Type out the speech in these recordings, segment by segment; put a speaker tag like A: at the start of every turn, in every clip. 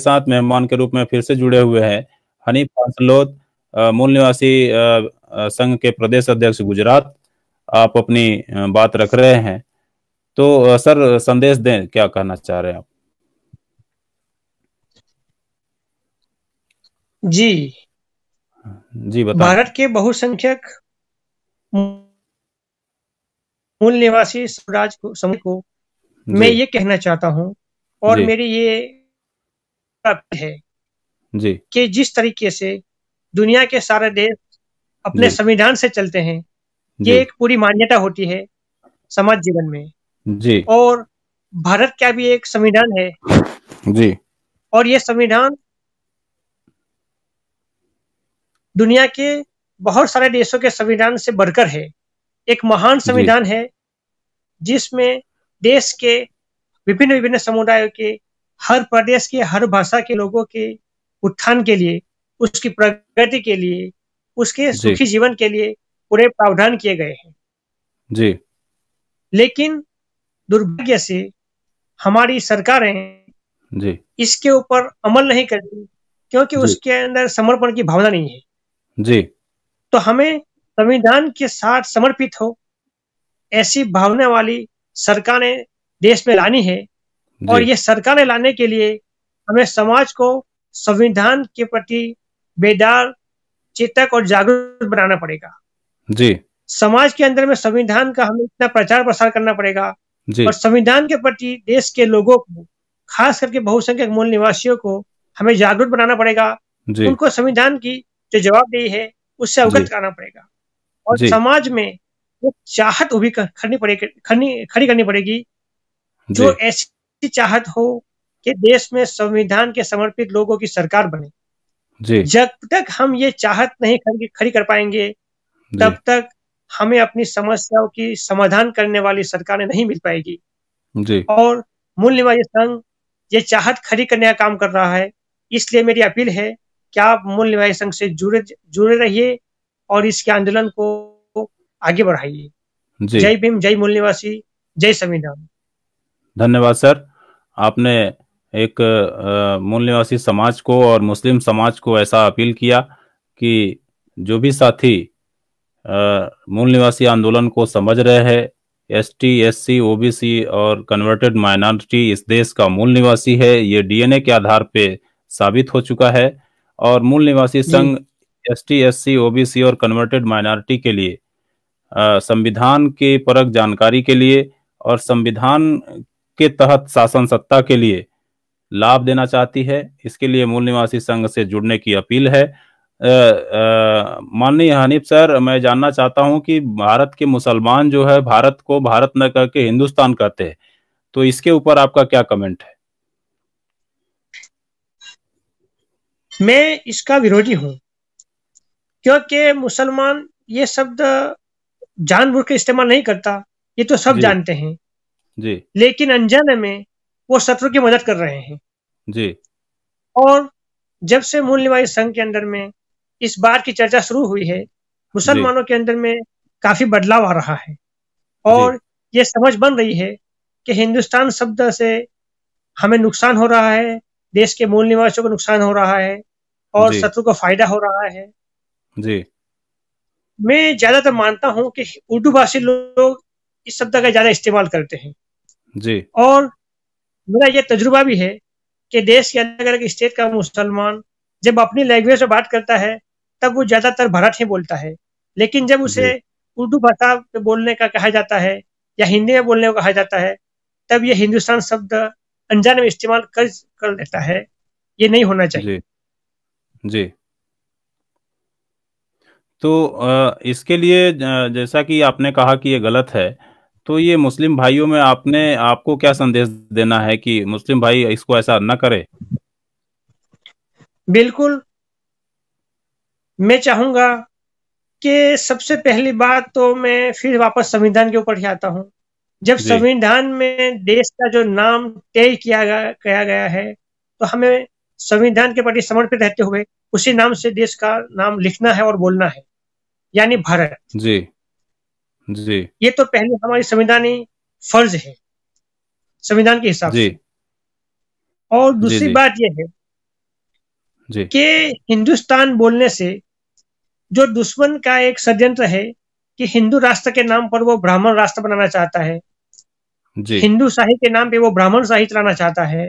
A: साथ मेहमान के रूप में फिर से जुड़े हुए हैं हनीफ फांसलोत मूल निवासी संघ के प्रदेश अध्यक्ष गुजरात आप अपनी बात रख रहे हैं तो सर संदेश दें क्या कहना चाह रहे हैं आप जी जी बताओ
B: भारत के बहुसंख्यक मूल निवासी स्वराज को समूह को मैं ये कहना चाहता हूं और मेरी ये है जी कि जिस तरीके से दुनिया के सारे देश अपने संविधान से चलते हैं ये एक पूरी मान्यता होती है समाज जीवन में जी और भारत का भी एक संविधान है जी और ये संविधान दुनिया के बहुत सारे देशों के संविधान से बढ़कर है एक महान संविधान है जिसमें देश के विभिन्न विभिन्न समुदायों के हर प्रदेश के हर भाषा के लोगों के उत्थान के लिए उसकी प्रगति के लिए उसके सुखी जीवन के लिए पूरे प्रावधान किए गए हैं जी लेकिन दुर्भाग्य से हमारी सरकारें जी इसके ऊपर अमल नहीं करती क्योंकि उसके अंदर समर्पण की भावना नहीं है जी तो हमें संविधान के साथ समर्पित हो ऐसी भावना वाली सरकारें देश में लानी है और ये सरकारें लाने के लिए हमें समाज को संविधान के प्रति बेदार चेतक और जागरूक बनाना पड़ेगा जी समाज के अंदर में संविधान का हमें इतना प्रचार प्रसार करना पड़ेगा जी। और संविधान के प्रति देश के लोगों को खास करके बहुसंख्यक मूल निवासियों को हमें जागरूक बनाना पड़ेगा जी। उनको संविधान की जो जवाबदेही है उससे अवगत कराना पड़ेगा और समाज में वो चाहत उभी करनी पड़ेगी खड़ी करनी पड़ेगी जो ऐसी चाहत हो कि देश में संविधान के समर्पित लोगों की सरकार बने जी जब तक हम ये चाहत नहीं खड़ी खड़ी कर पाएंगे तब तक हमें अपनी समस्याओं की समाधान करने वाली सरकारें नहीं मिल पाएगी
C: जी और
B: मूल निवासी संघ ये चाहत खड़ी करने का काम कर रहा है इसलिए मेरी अपील है कि आप मूल निवासी संघ से जुड़े जुड़े रहिए और इसके आंदोलन को आगे बढ़ाइए जय भीम जय मूल निवासी जय संविधान
A: धन्यवाद सर आपने एक मूल निवासी समाज को और मुस्लिम समाज को ऐसा अपील किया कि जो भी साथी मूल निवासी आंदोलन को समझ रहे हैं S T S C O B C और कन्वर्टेड माइनॉरिटी इस देश का मूल निवासी है ये डीएनए के आधार पे साबित हो चुका है और मूल निवासी संघ S T S C O B C और कन्वर्टेड माइनॉरिटी के लिए संविधान के परक जानकारी के लिए और संविधान के तहत शासन सत्ता के लिए लाभ देना चाहती है इसके लिए मूल निवासी संघ से जुड़ने की अपील है माननीय हनीफ सर मैं जानना चाहता हूं कि भारत के मुसलमान जो है भारत को भारत न करके हिंदुस्तान कहते हैं तो इसके ऊपर आपका क्या कमेंट है
B: मैं इसका विरोधी हूं क्योंकि मुसलमान ये शब्द जानबूझ के इस्तेमाल नहीं करता ये तो सब जानते हैं जी लेकिन अनजाने में वो शत्रु की मदद कर रहे हैं जी और जब से मूल निवासी संघ के अंदर में इस बात की चर्चा शुरू हुई है मुसलमानों के अंदर में काफी बदलाव आ रहा है और ये समझ बन रही है कि हिंदुस्तान शब्द से हमें नुकसान हो रहा है देश के मूल निवासियों को नुकसान हो रहा है और शत्रु को फायदा हो रहा है जी मैं ज्यादातर मानता हूं कि उर्दू भाषी लोग इस शब्द का ज्यादा इस्तेमाल करते हैं जी और मेरा ये तजुर्बा भी है कि देश के अलग अलग स्टेट का मुसलमान जब अपनी लैंग्वेज में बात करता है तब वो ज्यादातर भरत ही बोलता है लेकिन जब उसे उर्दू भाषा में बोलने का कहा जाता है या हिंदी में बोलने को कहा जाता है तब ये हिंदुस्तान शब्द अनजान में इस्तेमाल कर कर लेता है ये नहीं होना चाहिए जी,
A: जी। तो इसके लिए जैसा कि आपने कहा कि ये गलत है तो ये मुस्लिम भाइयों में आपने आपको क्या संदेश देना है कि मुस्लिम भाई इसको ऐसा न करे
B: बिल्कुल मैं चाहूंगा कि सबसे पहली बात तो मैं फिर वापस संविधान के ऊपर ही आता हूँ जब संविधान में देश का जो नाम तय किया गया गया है तो हमें संविधान के प्रति समर्पित रहते हुए उसी नाम से देश का नाम लिखना है और बोलना है यानी भारत
C: जी जी
B: ये तो पहले हमारी संविधानी फर्ज है संविधान के हिसाब से और दूसरी बात यह है जी। कि हिंदुस्तान बोलने से जो दुश्मन का एक षड्यंत्र है कि हिंदू राष्ट्र के नाम पर वो ब्राह्मण राष्ट्र बनाना चाहता है हिंदू शाही के नाम पे वो ब्राह्मण शाही चलाना चाहता है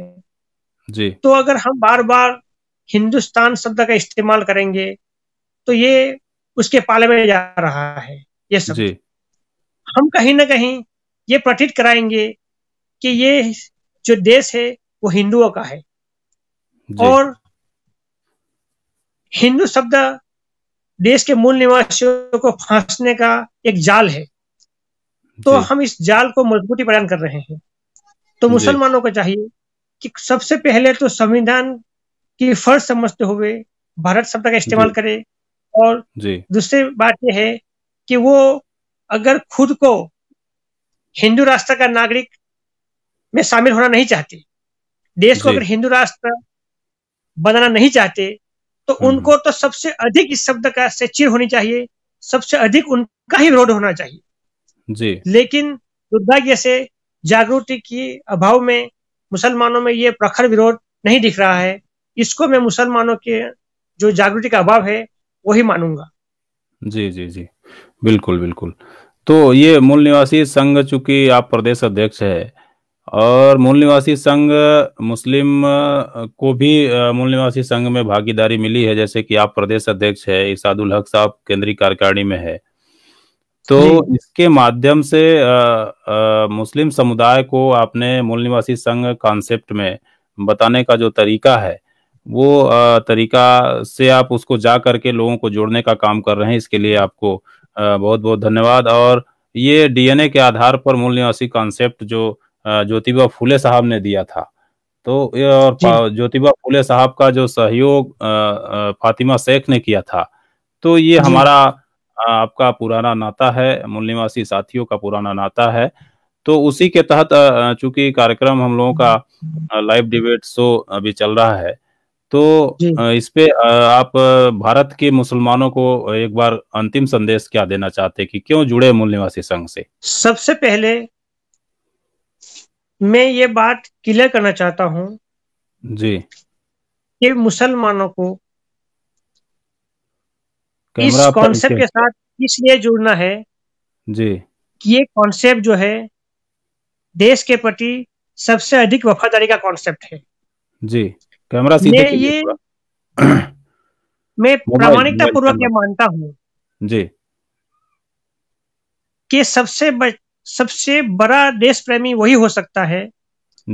B: जी। तो अगर हम बार बार हिंदुस्तान शब्द का इस्तेमाल करेंगे तो ये उसके पाले में जा रहा है ये शब्द हम कहीं ना कहीं ये प्रतीत कराएंगे कि ये जो देश है वो हिंदुओं का है और हिंदू शब्द देश के मूल निवासियों को फांसने का एक जाल है तो हम इस जाल को मजबूती प्रदान कर रहे हैं तो मुसलमानों को चाहिए कि सबसे पहले तो संविधान की फर्ज समझते हुए भारत शब्द का इस्तेमाल करें और दूसरी बात यह है कि वो अगर खुद को हिंदू राष्ट्र का नागरिक में शामिल होना नहीं चाहते देश को अगर हिंदू राष्ट्र बनाना नहीं चाहते तो हम्म। उनको तो सबसे अधिक इस शब्द का से होनी चाहिए सबसे अधिक उनका ही विरोध होना चाहिए जी लेकिन दुर्भाग्य से जागृति के अभाव में मुसलमानों में ये प्रखर विरोध नहीं दिख रहा है इसको मैं मुसलमानों के जो जागृति का अभाव है वही मानूंगा
A: जी जी जी बिल्कुल बिल्कुल तो ये मूल निवासी संघ चूंकि आप प्रदेश अध्यक्ष है और मूल निवासी संघ मुस्लिम को भी मूल निवासी संघ में भागीदारी मिली है जैसे कि आप प्रदेश अध्यक्ष है इसादुल हक साहब केंद्रीय कार्यकारिणी में है तो इसके माध्यम से आ, आ, मुस्लिम समुदाय को आपने मूल निवासी संघ कॉन्सेप्ट में बताने का जो तरीका है वो आ, तरीका से आप उसको जा करके लोगों को जोड़ने का काम कर रहे हैं इसके लिए आपको बहुत बहुत धन्यवाद और ये डीएनए के आधार पर मूल निवासी कॉन्सेप्ट जो ज्योतिबा फुले साहब ने दिया था तो ये और ज्योतिबा फुले साहब का जो सहयोग फातिमा शेख ने किया था तो ये हमारा आपका पुराना नाता है मूल निवासी साथियों का पुराना नाता है तो उसी के तहत चूंकि कार्यक्रम हम लोगों का लाइव डिबेट शो अभी चल रहा है तो इस पे आप भारत के मुसलमानों को एक बार अंतिम संदेश क्या देना चाहते कि क्यों जुड़े मूल निवासी संघ से
B: सबसे पहले मैं ये बात क्लियर करना चाहता हूँ जी कि मुसलमानों को इस कॉन्सेप्ट के साथ इसलिए जुड़ना है जी कि ये कॉन्सेप्ट जो है देश के प्रति सबसे अधिक वफादारी का कॉन्सेप्ट है
C: जी कैमरा सीधे मैं ये मैं प्रामाणिकता पूर्वक ये मानता हूँ जी
B: कि सबसे ब, सबसे बड़ा देश प्रेमी वही हो सकता है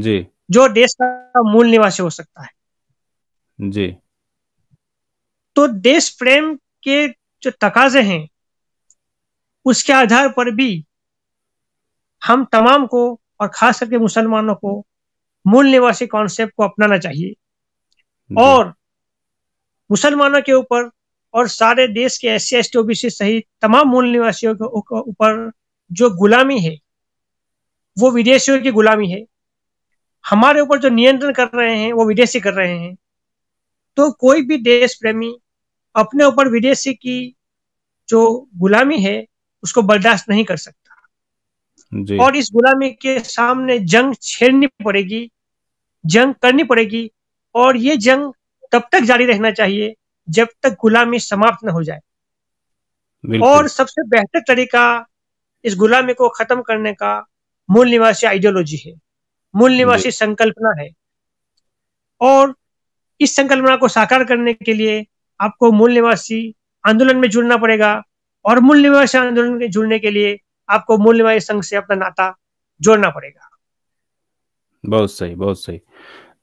B: जी जो देश का मूल निवासी हो सकता
C: है जी
B: तो देश प्रेम के जो तकाजे हैं उसके आधार पर भी हम तमाम को और खास करके मुसलमानों को मूल निवासी कॉन्सेप्ट को अपनाना चाहिए और मुसलमानों के ऊपर और सारे देश के एस सी ओबीसी सहित तमाम मूल निवासियों के ऊपर जो गुलामी है वो विदेशियों की गुलामी है हमारे ऊपर जो नियंत्रण कर रहे हैं वो विदेशी कर रहे हैं तो कोई भी देश प्रेमी अपने ऊपर विदेशी की जो गुलामी है उसको बर्दाश्त नहीं कर सकता जी। और इस गुलामी के सामने जंग छेड़नी पड़ेगी जंग करनी पड़ेगी और ये जंग तब तक जारी रहना चाहिए जब तक गुलामी समाप्त न हो जाए और सबसे बेहतर तरीका इस गुलामी को खत्म करने का मूल निवासी आइडियोलॉजी है मूल निवासी संकल्पना है और इस संकल्पना को साकार करने के लिए आपको मूल निवासी आंदोलन में जुड़ना पड़ेगा और मूल निवासी आंदोलन में जुड़ने के लिए आपको मूल निवासी संघ से अपना नाता जोड़ना पड़ेगा
A: बहुत सही बहुत सही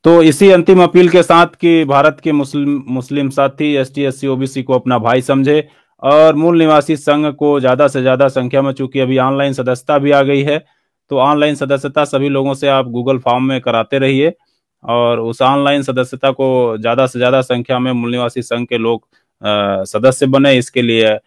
A: तो इसी अंतिम अपील के साथ कि भारत के मुस्लिम मुस्लिम साथी S T S C OBC को अपना भाई समझे और मूल निवासी संघ को ज्यादा से ज्यादा संख्या में चूंकि अभी ऑनलाइन सदस्यता भी आ गई है तो ऑनलाइन सदस्यता सभी लोगों से आप गूगल फॉर्म में कराते रहिए और उस ऑनलाइन सदस्यता को ज्यादा से ज्यादा संख्या में मूल निवासी संघ के लोग आ, सदस्य बने इसके लिए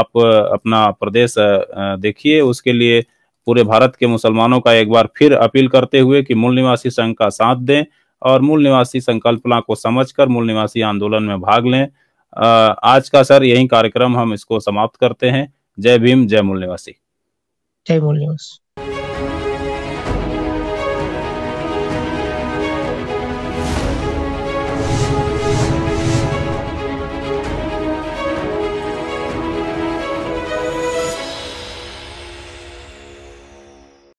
A: आप अपना प्रदेश देखिए उसके लिए पूरे भारत के मुसलमानों का एक बार फिर अपील करते हुए कि मूल निवासी संघ का साथ दें और मूल निवासी संकल्पना को समझकर मूल निवासी आंदोलन में भाग लें आज का सर यही कार्यक्रम हम इसको समाप्त करते हैं जय भीम जय मूल निवासी
B: जय मूल निवासी